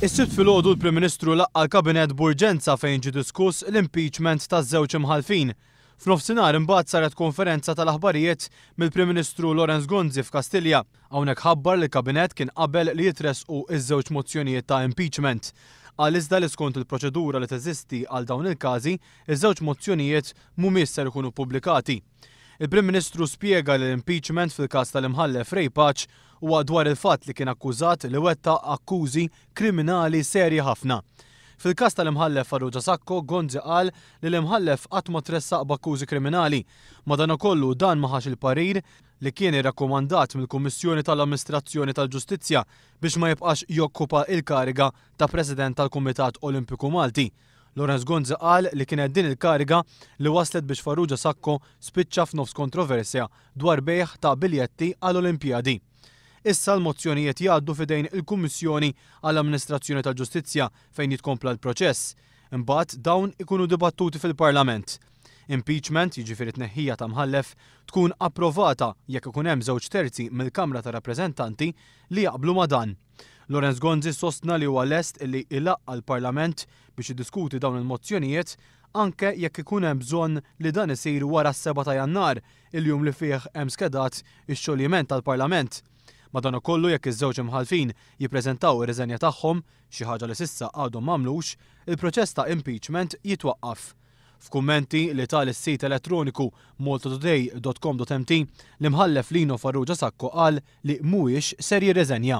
Is-sibt filgħodu l-Prim Ministru laqqa l-Kabinet b'urġenza fejn ġi diskuss l-impeachment taż-żewġ imħalfin. F'nofsinhar imbagħad saret konferenza tal-aħbarijiet mill-Prim Ministru Lorenz Gonzi f'Kastilja. Hawnhekk ħabbar li kabinet kien qabel li jitresqu iż-żewġ mozzjonijiet ta' impeachment. Għal iżda li skont il-proċedura li teżisti għal dawn il-każi, iż-żewġ mozzjonijiet mhumiex ser ikunu pubblikati. Il-Prim Ministru spiega li l-impeachment fil-kas tal-imħallef Rej Paċ u dwar il-fat li kien akkużat li wetta akkużi kriminali serji ħafna. Fil-kas tal-imħallef Farrugia Sakko, Gonzi qal li l-imħallef qatt ma tressaq b'akkużi kriminali. kollu dan maħax il-parir li kien irrakkomandat mill-Kummissjoni tal-Amministrazzjoni tal-Ġustizzja biex ma jibqax jokkupa il-kariga ta' President tal-Kumitat Olimpiku Malti Lorenz Gonza qal li kienet din il-kariga li waslet biex Farrugia Sakko spiċċa f'nofs kontroversja dwar bejħ ta' biljetti għall-Olimpjadi. Issa l-mozzjonijiet jgħaddu fidejn il-Kummissjoni għall-Amministrazzjoni tal-Ġustizzja fejn jitkompla l-proċess. Imbagħad dawn ikunu dibattuti fil-Parlament. Impeachment, jiġifieri tneħħija ta' mħallef, tkun approvata jekk ikun hemm żewġ terzi mill-Kamra ta' Rappreżentanti li jaqblu ma' dan. Lorenz Gonzi sostna li huwa lest li ilaq għal parlament biex jiddiskuti dawn il-mozzjonijiet anke jekk ikun hemm bżonn li dan isir wara s-7 ta' Jannar, il-jum li fih hemm skedat ix-xogħliment tal-Parlament. Madonna kollu jekk iż-żewġ imħalfin jippreżentaw ir reżenja tagħhom xi ħaġa li sissa għadhom m'għamlux, il-proċess ta' impeachment jitwaqqaf. F'kummenti li tal is-sit elettroniku moltotoday.com.mt li mħallef Lino Farrugia Sakko qal li mhuwiex ser jirreżenja.